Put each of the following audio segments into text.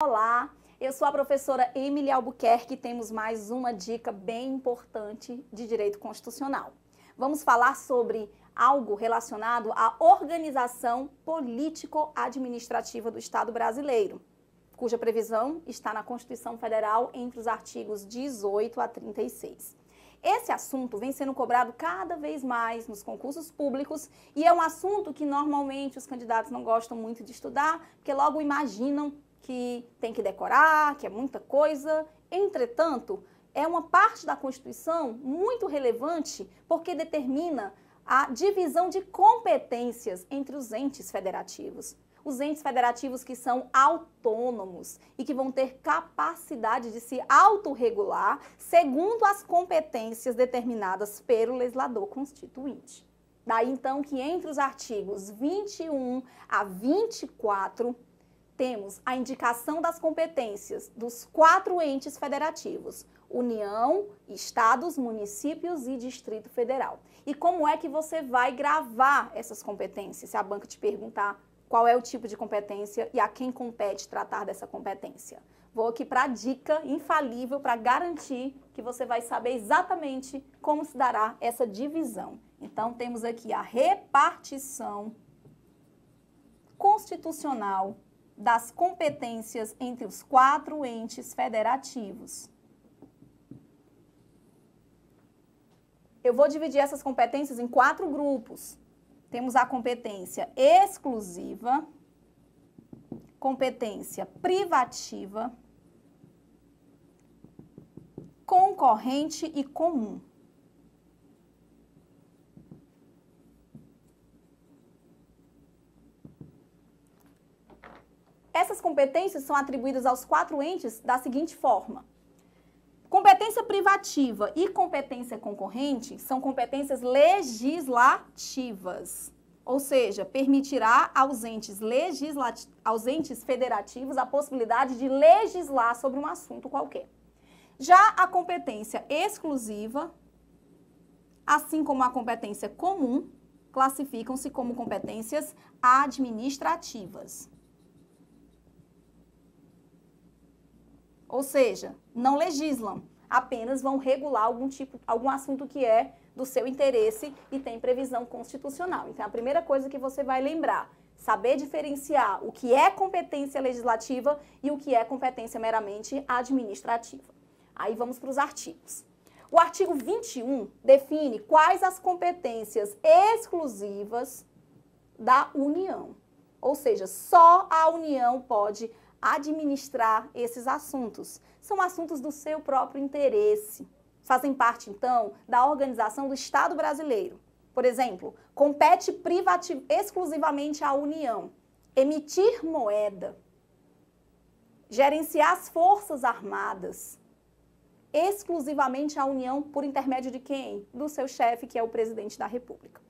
Olá, eu sou a professora Emily Albuquerque e temos mais uma dica bem importante de direito constitucional. Vamos falar sobre algo relacionado à organização político-administrativa do Estado brasileiro, cuja previsão está na Constituição Federal entre os artigos 18 a 36. Esse assunto vem sendo cobrado cada vez mais nos concursos públicos e é um assunto que normalmente os candidatos não gostam muito de estudar, porque logo imaginam que tem que decorar, que é muita coisa. Entretanto, é uma parte da Constituição muito relevante porque determina a divisão de competências entre os entes federativos. Os entes federativos que são autônomos e que vão ter capacidade de se autorregular segundo as competências determinadas pelo legislador constituinte. Daí então que entre os artigos 21 a 24 temos a indicação das competências dos quatro entes federativos: União, Estados, Municípios e Distrito Federal. E como é que você vai gravar essas competências? Se a banca te perguntar qual é o tipo de competência e a quem compete tratar dessa competência. Vou aqui para a dica infalível para garantir que você vai saber exatamente como se dará essa divisão. Então, temos aqui a repartição constitucional das competências entre os quatro entes federativos. Eu vou dividir essas competências em quatro grupos. Temos a competência exclusiva, competência privativa, concorrente e comum. Essas competências são atribuídas aos quatro entes da seguinte forma. Competência privativa e competência concorrente são competências legislativas, ou seja, permitirá aos entes, legislati aos entes federativos a possibilidade de legislar sobre um assunto qualquer. Já a competência exclusiva, assim como a competência comum, classificam-se como competências administrativas. Ou seja, não legislam, apenas vão regular algum tipo, algum assunto que é do seu interesse e tem previsão constitucional. Então é a primeira coisa que você vai lembrar, saber diferenciar o que é competência legislativa e o que é competência meramente administrativa. Aí vamos para os artigos. O artigo 21 define quais as competências exclusivas da União. Ou seja, só a União pode administrar esses assuntos. São assuntos do seu próprio interesse. Fazem parte, então, da organização do Estado brasileiro. Por exemplo, compete exclusivamente à União emitir moeda, gerenciar as forças armadas, exclusivamente à União por intermédio de quem? Do seu chefe, que é o presidente da República.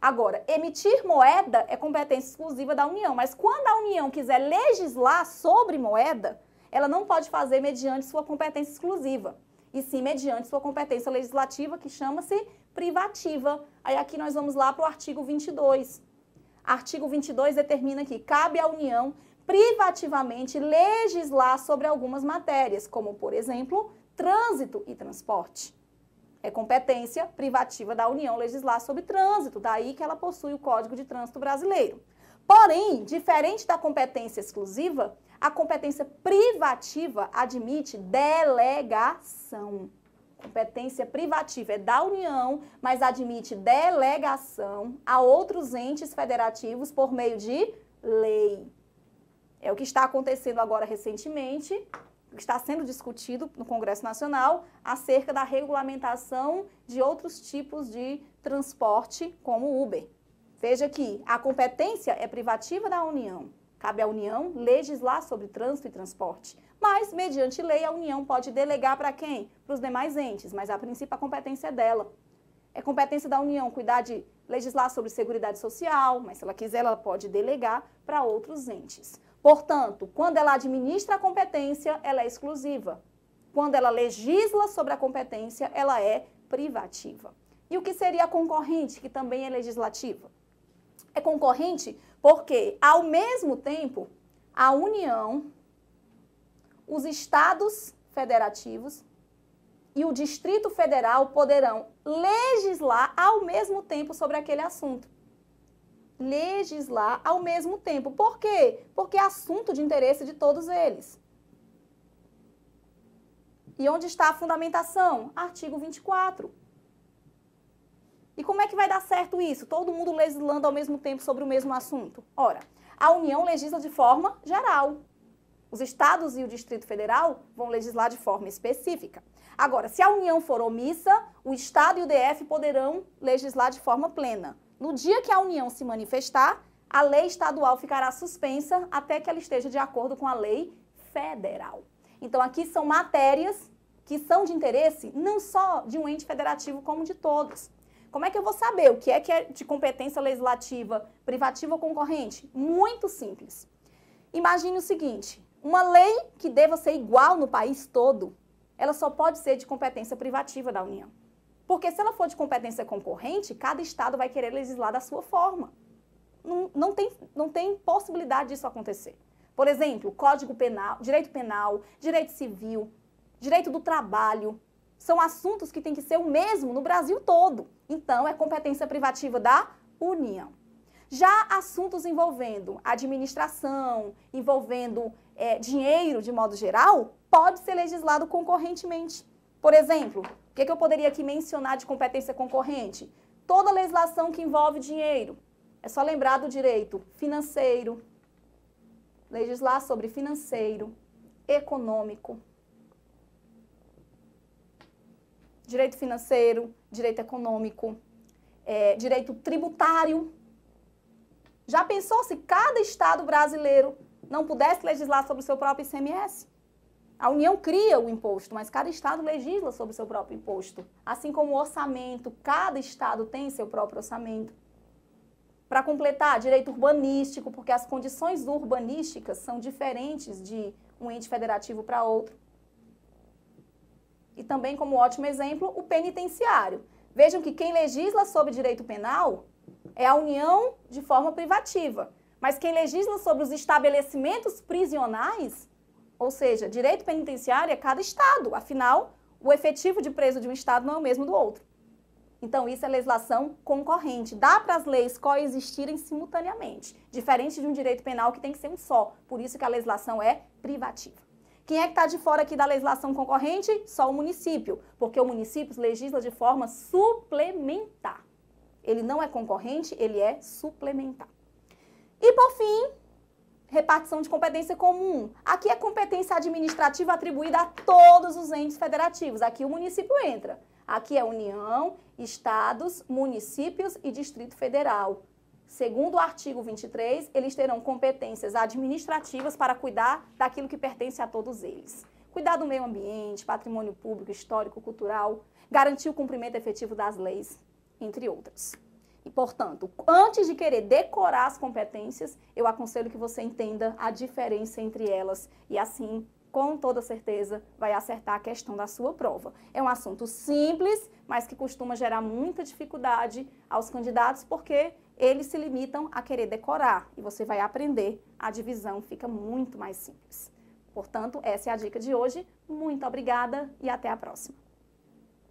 Agora, emitir moeda é competência exclusiva da União, mas quando a União quiser legislar sobre moeda, ela não pode fazer mediante sua competência exclusiva, e sim mediante sua competência legislativa, que chama-se privativa. Aí aqui nós vamos lá para o artigo 22. Artigo 22 determina que cabe à União privativamente legislar sobre algumas matérias, como, por exemplo, trânsito e transporte. É competência privativa da União legislar sobre trânsito, daí que ela possui o Código de Trânsito Brasileiro. Porém, diferente da competência exclusiva, a competência privativa admite delegação. Competência privativa é da União, mas admite delegação a outros entes federativos por meio de lei. É o que está acontecendo agora recentemente está sendo discutido no Congresso Nacional acerca da regulamentação de outros tipos de transporte, como o Uber. Veja que a competência é privativa da União. Cabe à União legislar sobre trânsito e transporte. Mas, mediante lei, a União pode delegar para quem? Para os demais entes, mas a princípio a competência é dela. É competência da União cuidar de legislar sobre segurança Social, mas se ela quiser, ela pode delegar para outros entes. Portanto, quando ela administra a competência, ela é exclusiva. Quando ela legisla sobre a competência, ela é privativa. E o que seria a concorrente, que também é legislativa? É concorrente porque, ao mesmo tempo, a União, os estados federativos e o Distrito Federal poderão legislar ao mesmo tempo sobre aquele assunto legislar ao mesmo tempo. Por quê? Porque é assunto de interesse de todos eles. E onde está a fundamentação? Artigo 24. E como é que vai dar certo isso? Todo mundo legislando ao mesmo tempo sobre o mesmo assunto? Ora, a União legisla de forma geral. Os estados e o Distrito Federal vão legislar de forma específica. Agora, se a União for omissa, o estado e o DF poderão legislar de forma plena. No dia que a União se manifestar, a lei estadual ficará suspensa até que ela esteja de acordo com a lei federal. Então, aqui são matérias que são de interesse não só de um ente federativo, como de todos. Como é que eu vou saber o que é que é de competência legislativa privativa ou concorrente? Muito simples. Imagine o seguinte: uma lei que deva ser igual no país todo, ela só pode ser de competência privativa da União. Porque se ela for de competência concorrente, cada estado vai querer legislar da sua forma. Não, não, tem, não tem possibilidade disso acontecer. Por exemplo, Código Penal, Direito Penal, Direito Civil, Direito do Trabalho, são assuntos que têm que ser o mesmo no Brasil todo. Então, é competência privativa da União. Já assuntos envolvendo administração, envolvendo é, dinheiro de modo geral, pode ser legislado concorrentemente. Por exemplo, o que, que eu poderia aqui mencionar de competência concorrente? Toda legislação que envolve dinheiro. É só lembrar do direito financeiro, legislar sobre financeiro, econômico, direito financeiro, direito econômico, é, direito tributário. Já pensou se cada estado brasileiro não pudesse legislar sobre o seu próprio ICMS? A União cria o imposto, mas cada estado legisla sobre o seu próprio imposto. Assim como o orçamento, cada estado tem seu próprio orçamento. Para completar, direito urbanístico, porque as condições urbanísticas são diferentes de um ente federativo para outro. E também, como ótimo exemplo, o penitenciário. Vejam que quem legisla sobre direito penal é a União de forma privativa. Mas quem legisla sobre os estabelecimentos prisionais ou seja, direito penitenciário é cada estado, afinal, o efetivo de preso de um estado não é o mesmo do outro. Então, isso é legislação concorrente. Dá para as leis coexistirem simultaneamente, diferente de um direito penal que tem que ser um só. Por isso que a legislação é privativa. Quem é que está de fora aqui da legislação concorrente? Só o município, porque o município legisla de forma suplementar. Ele não é concorrente, ele é suplementar. E por fim, repartição de competência comum. Aqui é competência administrativa atribuída a todos os entes federativos. Aqui o município entra. Aqui é União, Estados, Municípios e Distrito Federal. Segundo o artigo 23, eles terão competências administrativas para cuidar daquilo que pertence a todos eles. Cuidar do meio ambiente, patrimônio público, histórico, cultural, garantir o cumprimento efetivo das leis, entre outras portanto, antes de querer decorar as competências, eu aconselho que você entenda a diferença entre elas e assim, com toda certeza, vai acertar a questão da sua prova. É um assunto simples, mas que costuma gerar muita dificuldade aos candidatos porque eles se limitam a querer decorar e você vai aprender, a divisão fica muito mais simples. Portanto, essa é a dica de hoje. Muito obrigada e até a próxima.